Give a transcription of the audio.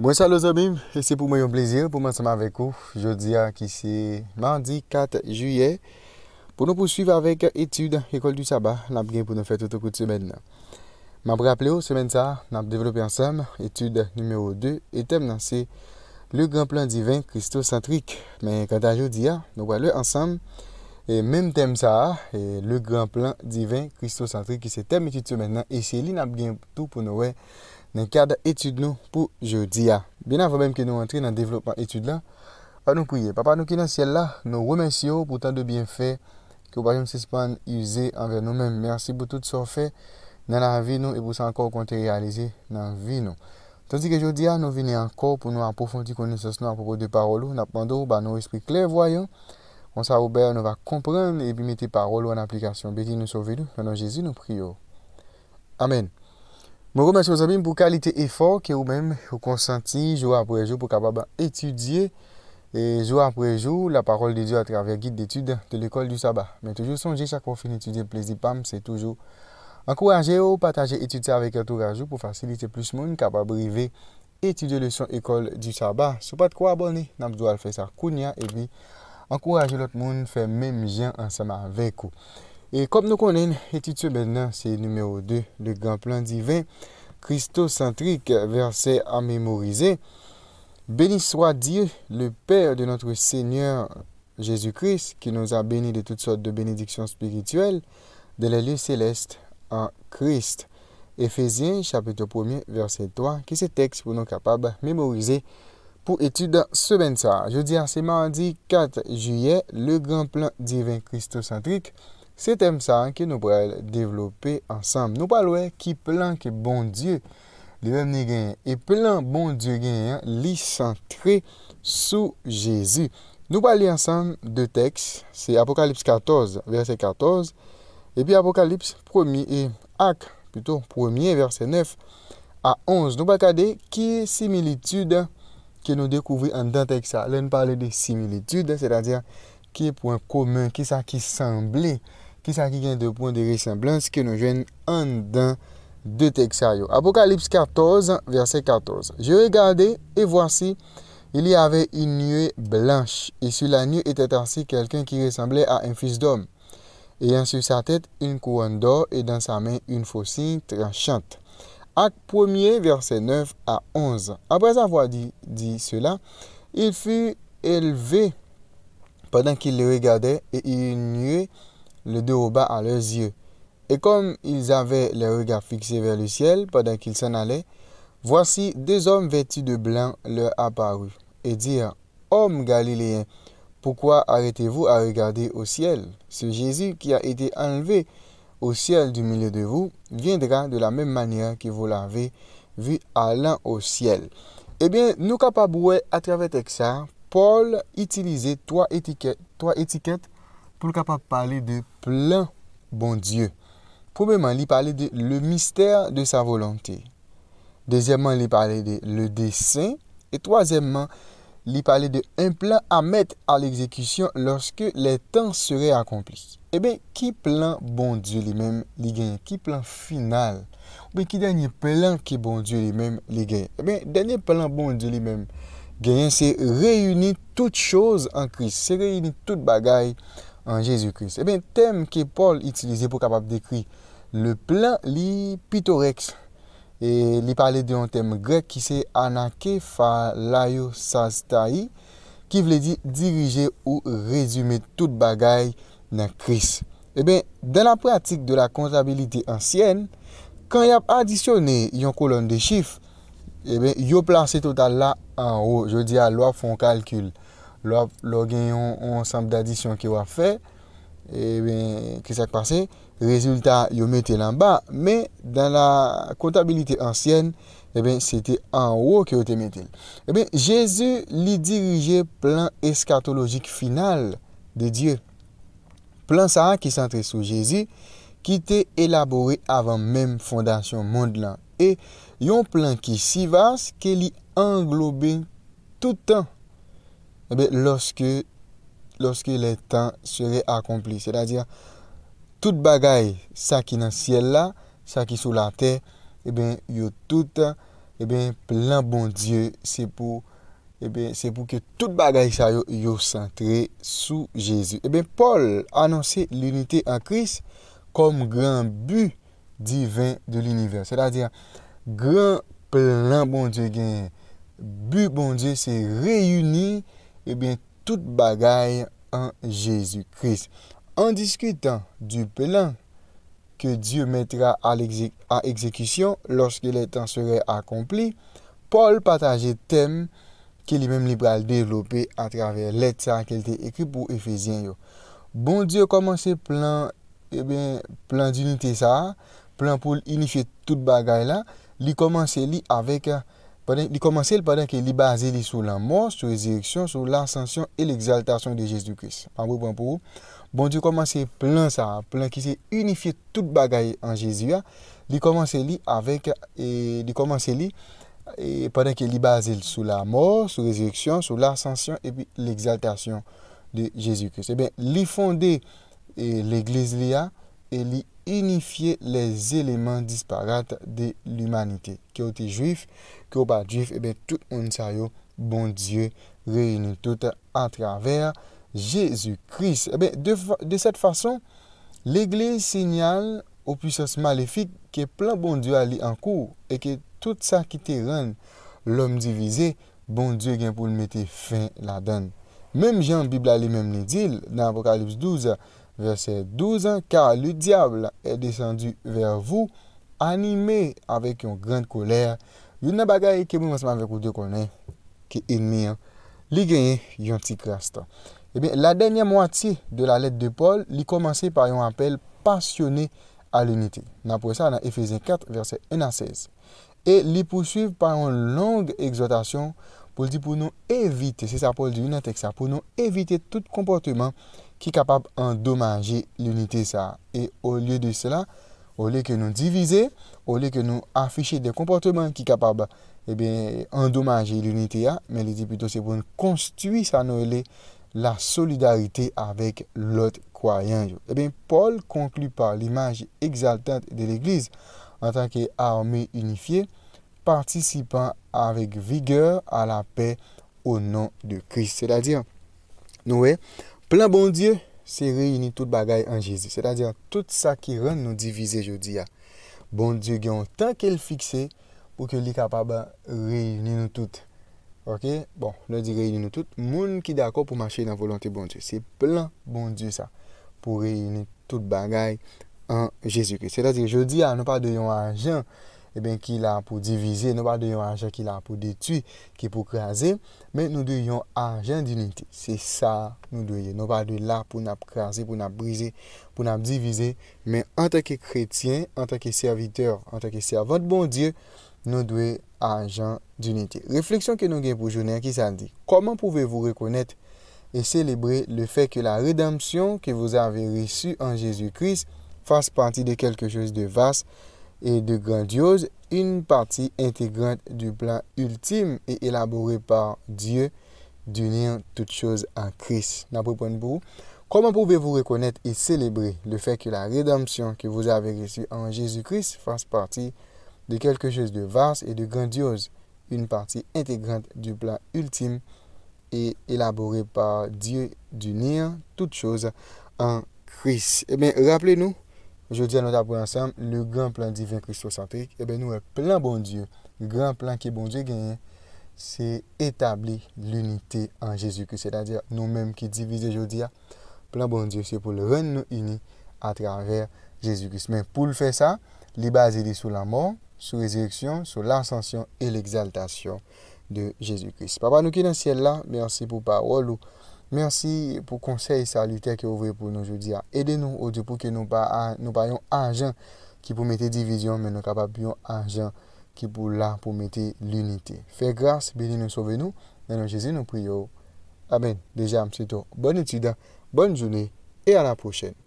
Mwen salo zomim, se se pou mwen yon plezir, pou mwen seman vek ou, jodi a ki se mandi 4 juye, pou nou pou suiv avèk etude ekol du sabat, nab gen pou nou fè tout ou kout semen nan. Mwen ap rappele ou, semen sa, nab developè ansam, etude numèro 2, etem nan se le gran plan divin kristosantrik. Men kanda jodi a, nou wè lè ansam. E mèm tem sa a, e le gran plan divin kristosantri ki se tem etutu men nan esye li nan bwen tou pou nou wè nan karda etud nou pou jodi a. Ben avon mèm ki nou antre nan devlopman etud lan, an nou kouye. Papan nou ki nan siel la, nou remensi yo pou tan de bienfè ki ou par jom se span yuze anver nou men. Mersi pou tout sor fè nan la vi nou e pou sa ankor konti realize nan vi nou. Tanti ke jodi a, nou vini ankor pou nou anpoufondi konen sos nou anpoufondi parolou, nan pandou ba nou esprit kler voyon. On Robert, on va comprendre et puis mettre paroles en application. Béni nous sauver nous. maintenant Jésus, nous prions. Amen. Je remercie amis pour la qualité effort que vous-même vous jour après jour pour capable étudier et jour après jour la parole de Dieu à travers guide d'études de l'école du sabbat. Mais toujours songez, chaque fois qu'on étudie plaisir, pam, c'est toujours encourager ou partager étudier avec jour pour faciliter plus de monde capable d'arriver étudier leçon école du sabbat. Si pas de quoi abonner, n'abdoual faire ça, et puis Encouragez l'autre monde, faire même gens ensemble avec vous. Et comme nous connaissons, étude maintenant, c'est numéro 2, le grand plan divin, christocentrique, verset à mémoriser. Béni soit Dieu, le Père de notre Seigneur Jésus-Christ, qui nous a bénis de toutes sortes de bénédictions spirituelles, de la lieux céleste en Christ. Ephésiens chapitre 1, verset 3, qui est ce texte pour nous capables de mémoriser pour étude semaine ça. Jeudi à ce mardi 4 juillet, le grand plan divin christocentrique. C'est thème ça hein, que nous pourrons développer ensemble. Nous parlons qui plan que bon Dieu les même ni et plan bon Dieu genyen hein, li sous sous nous Nous parlons de textes, c'est Apocalypse 14, verset 14, et puis Apocalypse 1, et acte plutôt 1, verset 9, à 11. Nous va qui qui similitude que nous découvrons en dans texte. Là, nous parlons de similitude, c'est-à-dire qui est point commun, qui ça qui semblait, qui ça qui vient de points de ressemblance que nous gêne en dans de textes. Apocalypse 14, verset 14. Je regardais et voici, il y avait une nuée blanche, et sur la nuée était assis quelqu'un qui ressemblait à un fils d'homme, ayant sur sa tête une couronne d'or et dans sa main une faucille tranchante. Acte 1 verset 9 à 11. Après avoir dit, cela, il fut élevé pendant qu'ils le regardaient et il nuait le dos au bas à leurs yeux. Et comme ils avaient les regards fixés vers le ciel pendant qu'ils s'en allaient, voici deux hommes vêtus de blanc leur apparurent et dirent Hommes galiléens, pourquoi arrêtez-vous à regarder au ciel Ce Jésus qui a été enlevé au ciel du milieu de vous viendra de la même manière que vous l'avez vu allant au ciel. Eh bien, nous capables à travers ça, Paul utiliser trois étiquettes, trois étiquettes pour capable parler de plein bon Dieu. Premièrement, il parler de le mystère de sa volonté. Deuxièmement, il parler de le dessein. Et troisièmement, il parlait de un plan à mettre à l'exécution lorsque les temps seraient accomplis. Eh bien, qui plan bon Dieu lui-même les gagne Qui plan final Ou bien, qui dernier plan que bon Dieu lui-même lui gagne Eh bien, dernier plan bon Dieu lui-même gagne, c'est réunir toutes choses en Christ. C'est réunir toutes bagailles en Jésus-Christ. Eh bien, thème que Paul utilisait pour capable d'écrire le plan lui pitorex. E li pale de yon tem grek ki se ana ke fa la yo sa z ta i ki vle di dirije ou rezume tout bagay nan kris e ben, den la pratik de la kontabilite ansyen kan yap adisyone yon kolon de chif e ben, yo plase total la an ho je di a lo ap fon kalkul lo gen yon ansanp dadisyon ki wap fe Et eh bien, qu'est-ce qui s'est passé Résultat, ils mis en bas, mais dans la comptabilité ancienne, eh bien, c'était en haut qu'ils ont mis. Et eh bien, Jésus lui dirigeait plan eschatologique final de Dieu. Plan ça qui centré sur Jésus, qui était élaboré avant même fondation monde là. Et un plan qui si vaste qu'il englobait tout le temps. et eh bien, lorsque lorsque les temps serait accompli C'est-à-dire, tout bagaille, ça qui est dans le ciel là, ça qui est sous la terre, eh bien, tout, eh bien, plein bon Dieu, c'est pour, eh c'est pour que tout bagaille ça yo, centré sous Jésus. Eh bien, Paul annonçait l'unité en Christ comme grand but divin de l'univers. C'est-à-dire, grand plein bon Dieu gain But bon Dieu, c'est réunir, eh bien, tout en en Jésus-Christ. En discutant du plan que Dieu mettra à, exécution lorsque les temps serait accompli Paul partageait thème qu'il est même à développé à travers lettre qu'il était écrit pour Éphésiens. Bon Dieu commencez plan, et eh bien, plan d'unité ça, plan pour unifier toute bagaille là, il lit avec il commence pendant qu'il est basé sur la mort, sur la résurrection, sur l'ascension et l'exaltation de Jésus-Christ. Par vous pour vous, bon Dieu commence plein ça, plein qui s'est unifié toute bagaille en Jésus. Hein. Il commence avec, il commence pendant qu'il est basé sur la mort, sur la résurrection, sur l'ascension et puis l'exaltation de Jésus-Christ. Eh bien, il fondait l'Église et il unifier les éléments disparates de l'humanité. Que tu juif, que tu pas juif, et eh bien tout le bon Dieu réunit tout à travers Jésus-Christ. Eh de, cette façon, l'Église signale aux puissances maléfiques que plein bon Dieu a en cours et que tout ça qui te rend l'homme divisé, bon Dieu vient pour le mettre fin la donne. Même Jean Bible lui-même dit dans Apocalypse 12, verset 12, car le diable est descendu vers vous, animé avec une grande colère. Yon nan bagay ke de la dernière moitié de la lettre de Paul, il commençait par un appel passionné à l'unité. Après ça, sa nan 4, verset 1 à 16. Et il poursuit par une longue exhortation pour nous éviter, pou nou Paul dit, yon nan teksa, tout comportement qui est capable d'endommager l'unité ça. Et au lieu de cela, au lieu que nous diviser, au lieu que nous afficher des comportements qui sont capables eh bien, endommager l'unité, ah, mais il dit plutôt c'est pour construire la solidarité avec l'autre croyant. Eh Paul conclut par l'image exaltante de l'Église en tant qu'armée unifiée, participant avec vigueur à la paix au nom de Christ. C'est-à-dire, nous, eh, plein bon Dieu, c'est réunir tout bagaille en Jésus. C'est-à-dire tout ça qui rend nous diviser aujourd'hui. Hein. Bon Dieu, il y a un temps qu'il fixé pour que soit capable de réunir nous toutes. OK Bon, nous dit réunir nous toutes. monde qui d'accord pour marcher dans la volonté bon Dieu. C'est plein bon Dieu ça. Pour réunir tout bagaille en Jésus-Christ. C'est-à-dire à nous pas de un et eh bien, qu'il a pour diviser, nous pas de argent qui a pour détruire, qui pour craser, mais nous devons argent d'unité. C'est ça nous devons. Nous pas de là pour nous craser, pour nous briser, pour nous diviser, mais en tant que chrétien, en tant que serviteur, en tant que serviteur, de bon Dieu, nous devons argent d'unité. Réflexion que nous avons pour journée, qui dit Comment pouvez-vous reconnaître et célébrer le fait que la rédemption que vous avez reçue en Jésus-Christ fasse partie de quelque chose de vaste et de grandiose, une partie intégrante du plan ultime et élaboré par Dieu d'unir toutes choses en Christ. Comment pouvez-vous reconnaître et célébrer le fait que la rédemption que vous avez reçue en Jésus-Christ fasse partie de quelque chose de vaste et de grandiose, une partie intégrante du plan ultime et élaboré par Dieu d'unir toutes choses en Christ. Eh bien, rappelez-nous Aujourd'hui, nous notre ensemble ensemble, le grand plan divin christocentrique, eh ben, nous, nous un plein bon Le grand plan qui est bon Dieu, gagne c'est établir l'unité en Jésus-Christ. cest c'est-à-dire nous-mêmes qui divisons aujourd'hui. Plein plan bon Dieu, c'est pour le rendre nous unis à travers Jésus-Christ. Mais pour faire ça, ça les sont sur la mort, sur la résurrection sur l'ascension et l'exaltation de Jésus-Christ. Papa nous sommes dans le ciel-là, merci pour la parole. Mersi pou konsey salute ke ouve pou nou joudia. Ede nou ou di pou ke nou payon anjan ki pou mette divizyon men nou kapap yon anjan ki pou la pou mette l'unite. Fe grase, beli nou sove nou, nanon Jezi nou priyo. Amen, deja mse to. Bon etida, bon jouni, e a la pou chen.